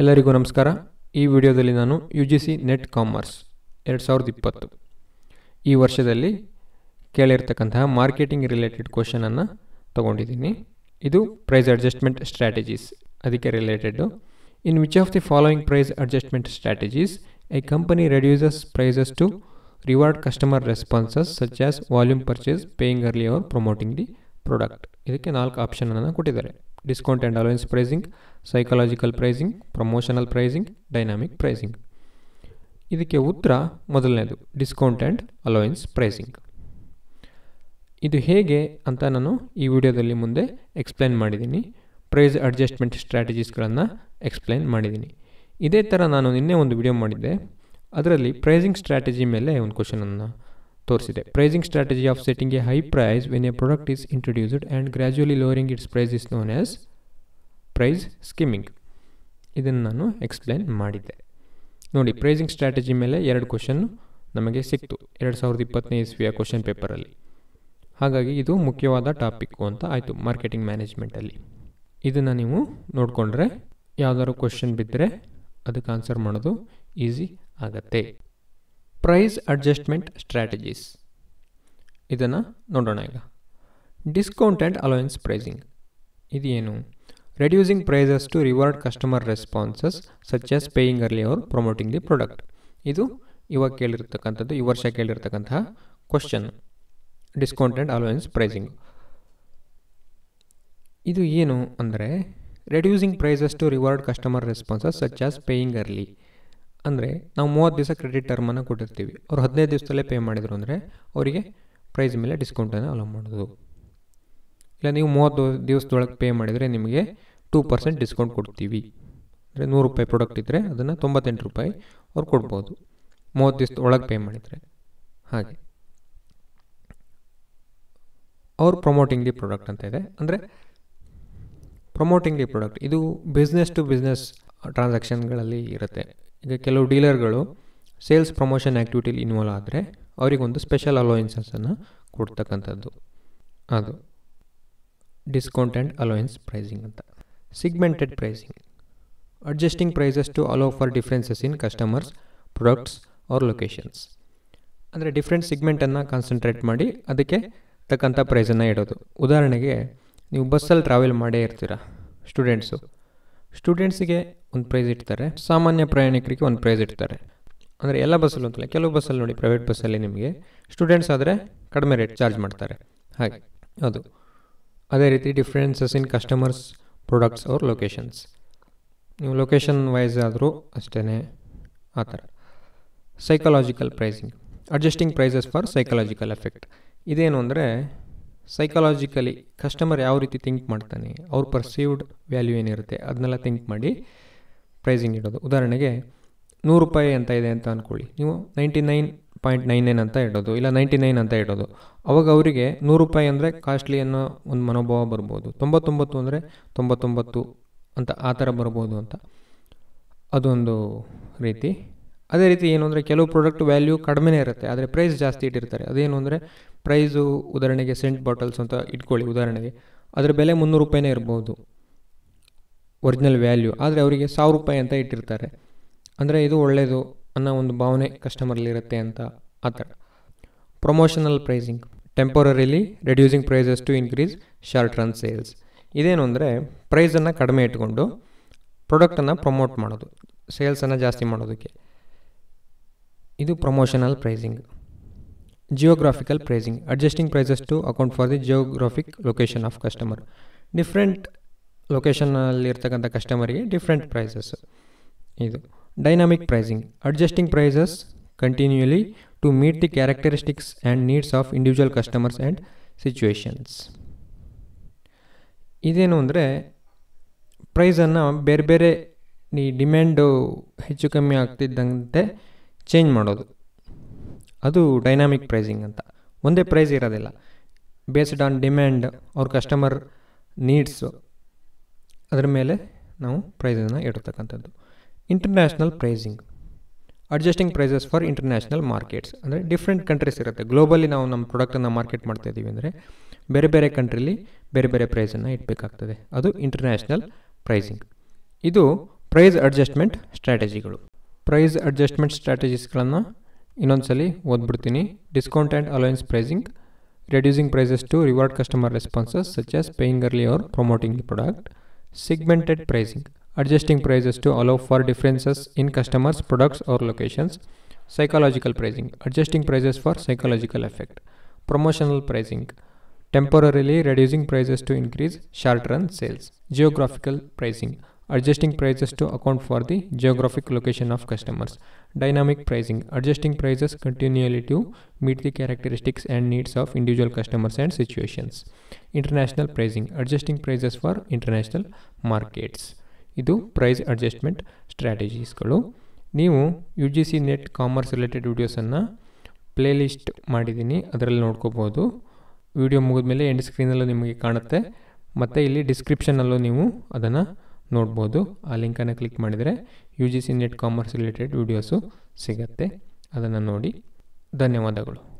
ಎಲ್ಲರಿಗೂ ನಮಸ್ಕಾರ ಈ ವಿಡಿಯೋದಲ್ಲಿ ನಾನು U G C NET commerce ಎರಡು ಸಾವಿರದ ಇಪ್ಪತ್ತು ಈ ವರ್ಷದಲ್ಲಿ ಕೇಳಿರ್ತಕ್ಕಂತಹ ಮಾರ್ಕೆಟಿಂಗ್ ರಿಲೇಟೆಡ್ ಕ್ವಶನನ್ನು ತಗೊಂಡಿದ್ದೀನಿ ಇದು ಪ್ರೈಸ್ ಅಡ್ಜಸ್ಟ್ಮೆಂಟ್ ಸ್ಟ್ರಾಟಜೀಸ್ ಅದಕ್ಕೆ related in which of the following price adjustment strategies a company reduces prices to reward customer responses such as volume purchase paying early or promoting the product ಇದಕ್ಕೆ ನಾಲ್ಕು ಆಪ್ಷನನ್ನು ಕೊಟ್ಟಿದ್ದಾರೆ discount and allowance pricing psychological pricing promotional pricing dynamic pricing ಇದಕ್ಕೆ ಉತ್ತರ ಮೊದಲನೇದು discount and allowance pricing ಇದು ಹೇಗೆ ಅಂತ ನಾನು ಈ ವಿಡಿಯೋದಲ್ಲಿ ಮುಂದೆ ಎಕ್ಸ್ಪ್ಲೈನ್ ಮಾಡಿದ್ದೀನಿ ಪ್ರೈಸ್ ಅಡ್ಜಸ್ಟ್ಮೆಂಟ್ ಸ್ಟ್ರಾಟಜೀಸ್ಗಳನ್ನು ಎಕ್ಸ್ಪ್ಲೈನ್ ಮಾಡಿದ್ದೀನಿ ಇದೇ ಥರ ನಾನು ನಿನ್ನೆ ಒಂದು ವಿಡಿಯೋ ಮಾಡಿದ್ದೆ ಅದರಲ್ಲಿ ಪ್ರೈಸಿಂಗ್ ಸ್ಟ್ರಾಟಜಿ ಮೇಲೆ ಒಂದು ಕ್ವಶನನ್ನು ತೋರಿಸಿದೆ pricing strategy of setting a high price when a product is introduced and gradually lowering its price is known as price skimming ಇದನ್ನು ನಾನು ಎಕ್ಸ್ಪ್ಲೈನ್ ಮಾಡಿದ್ದೆ ನೋಡಿ ಪ್ರೈಸಿಂಗ್ ಸ್ಟ್ರಾಟಜಿ ಮೇಲೆ ಎರಡು ಕ್ವಶನ್ ನಮಗೆ ಸಿಕ್ತು ಎರಡು ಸಾವಿರದ ಇಪ್ಪತ್ತನೇ ಇಸ್ವಿಯ ಕ್ವಶನ್ ಪೇಪರಲ್ಲಿ ಹಾಗಾಗಿ ಇದು ಮುಖ್ಯವಾದ ಟಾಪಿಕ್ಕು ಅಂತ ಆಯಿತು ಮಾರ್ಕೆಟಿಂಗ್ ಮ್ಯಾನೇಜ್ಮೆಂಟಲ್ಲಿ ಇದನ್ನು ನೀವು ನೋಡಿಕೊಂಡ್ರೆ ಯಾವುದಾದ್ರು ಕ್ವಶನ್ ಬಿದ್ದರೆ ಅದಕ್ಕೆ ಆನ್ಸರ್ ಮಾಡೋದು ಈಸಿ ಆಗತ್ತೆ ಪ್ರೈಸ್ ಅಡ್ಜಸ್ಟ್ಮೆಂಟ್ ಸ್ಟ್ರಾಟಜೀಸ್ ಇದನ್ನು ನೋಡೋಣ ಈಗ ಡಿಸ್ಕೌಂಟ್ ಆ್ಯಂಡ್ ಅಲೋಯನ್ಸ್ ಪ್ರೈಸಿಂಗ್ ಇದು ಏನು reducing prices to reward customer responses such as paying early or promoting the product ಇದು ಇವಾಗ ಕೇಳಿರ್ತಕ್ಕಂಥದ್ದು ಈ ವರ್ಷ ಕೇಳಿರ್ತಕ್ಕಂತಹ question discount and allowance pricing ಇದು ಏನು ಅಂದರೆ reducing prices to reward customer responses such as paying early ಅಂದರೆ ನಾವು ಮೂವತ್ತು ದಿವಸ ಕ್ರೆಡಿಟ್ ಟರ್ಮನ್ನು ಕೊಟ್ಟಿರ್ತೀವಿ ಅವ್ರು ಹದಿನೈದು ದಿವಸದಲ್ಲೇ ಪೇ ಮಾಡಿದರು ಅಂದರೆ ಅವರಿಗೆ ಪ್ರೈಸ್ ಮೇಲೆ ಡಿಸ್ಕೌಂಟನ್ನು ಅಲೋ ಮಾಡೋದು ಇಲ್ಲ ನೀವು ಮೂವತ್ತು ದಿವಸದೊಳಗೆ ಪೇ ಮಾಡಿದರೆ ನಿಮಗೆ ಟೂ ಪರ್ಸೆಂಟ್ ಡಿಸ್ಕೌಂಟ್ ಕೊಡ್ತೀವಿ ಅಂದರೆ ನೂರು ರೂಪಾಯಿ ಪ್ರಾಡಕ್ಟ್ ಇದ್ದರೆ ಅದನ್ನು ತೊಂಬತ್ತೆಂಟು ರೂಪಾಯಿ ಅವ್ರು ಕೊಡ್ಬೋದು ಮೂವತ್ತು ದಿವಸದ ಒಳಗೆ ಪೇ ಮಾಡಿದರೆ ಹಾಗೆ ಅವ್ರು ಪ್ರಮೋಟಿಂಗ್ ದಿ ಪ್ರಾಡಕ್ಟ್ ಅಂತ ಇದೆ ಅಂದರೆ ಪ್ರಮೋಟಿಂಗ್ ದಿ ಪ್ರಾಡಕ್ಟ್ ಇದು ಬಿಸ್ನೆಸ್ ಟು ಬಿಸ್ನೆಸ್ ಟ್ರಾನ್ಸಾಕ್ಷನ್ಗಳಲ್ಲಿ ಇರುತ್ತೆ ಈಗ ಕೆಲವು ಡೀಲರ್ಗಳು ಸೇಲ್ಸ್ ಪ್ರಮೋಷನ್ ಆ್ಯಕ್ಟಿವಿಟಿಲಿ ಇನ್ವಾಲ್ವ್ ಆದರೆ ಅವರಿಗೊಂದು ಸ್ಪೆಷಲ್ ಅಲೋಯೆನ್ಸಸನ್ನು ಕೊಡ್ತಕ್ಕಂಥದ್ದು ಅದು ಡಿಸ್ಕೌಂಟ್ ಆ್ಯಂಡ್ ಅಲೋಯೆನ್ಸ್ ಪ್ರೈಸಿಂಗ್ ಅಂತ segmented pricing adjusting prices to allow for differences in customers products or locations ಅಂದರೆ ಡಿಫ್ರೆಂಟ್ ಸಿಗ್ಮೆಂಟನ್ನು ಕಾನ್ಸಂಟ್ರೇಟ್ ಮಾಡಿ ಅದಕ್ಕೆ ತಕ್ಕಂಥ ಪ್ರೈಸನ್ನು ಇಡೋದು ಉದಾಹರಣೆಗೆ ನೀವು ಬಸ್ಸಲ್ಲಿ ಟ್ರಾವೆಲ್ ಮಾಡೇ ಇರ್ತೀರ ಸ್ಟೂಡೆಂಟ್ಸು ಸ್ಟೂಡೆಂಟ್ಸಿಗೆ ಒಂದು ಪ್ರೈಸ್ ಇಡ್ತಾರೆ ಸಾಮಾನ್ಯ ಪ್ರಯಾಣಿಕರಿಗೆ ಒಂದು ಪ್ರೈಸ್ ಇಡ್ತಾರೆ ಅಂದರೆ ಎಲ್ಲ ಬಸ್ಸಲ್ಲೂ ಅಂತಲ್ಲ ಕೆಲವು ಬಸ್ಸಲ್ಲಿ ನೋಡಿ ಪ್ರೈವೇಟ್ ಬಸ್ಸಲ್ಲಿ ನಿಮಗೆ ಸ್ಟೂಡೆಂಟ್ಸ್ ಆದರೆ ಕಡಿಮೆ ರೇಟ್ ಚಾರ್ಜ್ ಮಾಡ್ತಾರೆ ಹಾಗೆ ಅದು ಅದೇ ರೀತಿ differences in customers products or locations ನೀವು ಲೊಕೇಶನ್ ವೈಸ್ ಆದರೂ ಅಷ್ಟೇ ಆ ಥರ psychological pricing adjusting prices for psychological effect ಇದೇನು ಅಂದರೆ ಸೈಕಾಲಜಿಕಲಿ ಕಸ್ಟಮರ್ ಯಾವ ರೀತಿ ಥಿಂಕ್ ಮಾಡ್ತಾನೆ ಅವ್ರ ಪರ್ಸೀವ್ಡ್ ವ್ಯಾಲ್ಯೂ ಏನಿರುತ್ತೆ ಅದನ್ನೆಲ್ಲ ಥಿಂಕ್ ಮಾಡಿ ಪ್ರೈಸಿಂಗ್ ಇಡೋದು ಉದಾಹರಣೆಗೆ ನೂರು ರೂಪಾಯಿ ಅಂತ ಇದೆ ಅಂತ ಅಂದ್ಕೊಳ್ಳಿ ನೀವು ninety nine point nine nine ಅಂತ ಇಡೋದು ಇಲ್ಲ ನೈಂಟಿ ನೈನ್ ಅಂತ ಇಡೋದು ಅವಾಗ ಅವರಿಗೆ ನೂರು ರೂಪಾಯಿ ಅಂದರೆ ಕಾಸ್ಟ್ಲಿ ಅನ್ನೋ ಒಂದು ಮನೋಭಾವ ಬರ್ಬೋದು ತೊಂಬತ್ತೊಂಬತ್ತು ಅಂದರೆ ತೊಂಬತ್ತೊಂಬತ್ತು ಅಂತ ಆ ಥರ ಬರ್ಬೋದು ಅಂತ ಅದೊಂದು ರೀತಿ ಅದೇ ರೀತಿ ಏನು ಅಂದರೆ ಕೆಲವು ಪ್ರಾಡಕ್ಟ್ ವ್ಯಾಲ್ಯೂ ಕಡಿಮೆನೇ ಇರುತ್ತೆ ಆದರೆ ಪ್ರೈಸ್ ಜಾಸ್ತಿ ಇಟ್ಟಿರ್ತಾರೆ ಅದೇನು ಅಂದರೆ ಪ್ರೈಸು ಉದಾಹರಣೆಗೆ ಸೆಂಟ್ ಬಾಟಲ್ಸ್ ಅಂತ ಇಟ್ಕೊಳ್ಳಿ ಉದಾಹರಣೆಗೆ ಅದರ ಬೆಲೆ ಮುನ್ನೂರು ರೂಪಾಯಿನೇ ಇರ್ಬೋದು ಒರಿಜಿನಲ್ ವ್ಯಾಲ್ಯೂ ಆದರೆ ಅವರಿಗೆ ಸಾವಿರ ರೂಪಾಯಿ ಅಂತ ಇಟ್ಟಿರ್ತಾರೆ ಅಂದರೆ ಇದು ಒಳ್ಳೆಯದು ಅನ್ನೋ ಒಂದು ಭಾವನೆ ಕಸ್ಟಮರ್ಲಿರುತ್ತೆ ಅಂತ ಆ ಥರ promotional pricing temporarily reducing prices to increase short run sales ಇದೇನು ಅಂದರೆ ಪ್ರೈಸನ್ನು ಕಡಿಮೆ ಇಟ್ಕೊಂಡು ಪ್ರಾಡಕ್ಟನ್ನು ಪ್ರಮೋಟ್ ಮಾಡೋದು ಸೇಲ್ಸನ್ನು ಜಾಸ್ತಿ ಮಾಡೋದಕ್ಕೆ ಇದು promotional pricing geographical pricing adjusting prices to account for the geographic location of customer different ಲೊಕೇಶನಲ್ಲಿ ಇರ್ತಕ್ಕಂಥ ಕಸ್ಟಮರಿಗೆ ಡಿಫ್ರೆಂಟ್ ಪ್ರೈಸಸ್ ಇದು dynamic pricing adjusting prices continually to meet the characteristics and needs of individual customers and situations ಇದೇನು ಅಂದರೆ ಪ್ರೈಸನ್ನು ಬೇರೆ ಬೇರೆ ಈ demand ಹೆಚ್ಚು ಕಮ್ಮಿ ಆಗ್ತಿದ್ದಂತೆ ಚೇಂಜ್ ಮಾಡೋದು ಅದು ಡೈನಾಮಿಕ್ ಪ್ರೈಸಿಂಗ್ ಅಂತ ಒಂದೇ ಪ್ರೈಸ್ ಇರೋದಿಲ್ಲ ಬೇಸ್ಡ್ ಆನ್ ಡಿಮ್ಯಾಂಡ್ ಅವ್ರ ಕಸ್ಟಮರ್ ನೀಡ್ಸು ಅದರ ಮೇಲೆ ನಾವು ಪ್ರೈಸನ್ನು ಇಡತಕ್ಕಂಥದ್ದು international pricing adjusting prices for international markets ಅಂದರೆ ಡಿಫ್ರೆಂಟ್ ಕಂಟ್ರೀಸ್ ಇರುತ್ತೆ ಗ್ಲೋಬಲಿ ನಾವು ನಮ್ಮ ಪ್ರಾಡಕ್ಟನ್ನು ಮಾರ್ಕೆಟ್ ಮಾಡ್ತಾ ಇದ್ದೀವಿ ಅಂದರೆ ಬೇರೆ ಬೇರೆ ಕಂಟ್ರೀಲಿ ಬೇರೆ ಬೇರೆ ಪ್ರೈಸನ್ನು ಇಡಬೇಕಾಗ್ತದೆ ಅದು ಇಂಟರ್ನ್ಯಾಷನಲ್ ಪ್ರೈಸಿಂಗ್ ಇದು ಪ್ರೈಸ್ ಅಡ್ಜಸ್ಟ್ಮೆಂಟ್ ಸ್ಟ್ರಾಟಜಿಗಳು ಪ್ರೈಸ್ ಅಡ್ಜಸ್ಟ್ಮೆಂಟ್ ಸ್ಟ್ರಾಟಜೀಸ್ಗಳನ್ನು ಇನ್ನೊಂದ್ಸಲಿ ಓದ್ಬಿಡ್ತೀನಿ discount and allowance pricing reducing prices to reward customer responses such as paying early or promoting the product. Segmented pricing, adjusting prices to allow for differences in customers, products or locations. Psychological pricing, adjusting prices for psychological effect. Promotional pricing, temporarily reducing prices to increase short-run sales. Geographical pricing, adjusting prices to account for the geographic location of customers dynamic pricing adjusting prices continually to meet the characteristics and needs of individual customers and situations international pricing adjusting prices for international markets ಇದು price adjustment ಸ್ಟ್ರಾಟಜೀಸ್ಗಳು ನೀವು U G C NET commerce related ವೀಡಿಯೋಸನ್ನು playlist ಮಾಡಿದ್ದೀನಿ ಅದರಲ್ಲಿ ನೋಡ್ಕೋಬೋದು video ಮುಗಿದ ಮೇಲೆ end ಸ್ಕ್ರೀನಲ್ಲೂ ನಿಮಗೆ ಕಾಣುತ್ತೆ ಮತ್ತು ಇಲ್ಲಿ ಡಿಸ್ಕ್ರಿಪ್ಷನಲ್ಲೂ ನೀವು ಅದನ್ನು ನೋಡ್ಬೋದು ಆ ಲಿಂಕನ್ನು ಕ್ಲಿಕ್ ಮಾಡಿದರೆ U G C NET commerce related videos ಸಿಗುತ್ತೆ ಅದನ್ನು ನೋಡಿ ಧನ್ಯವಾದಗಳು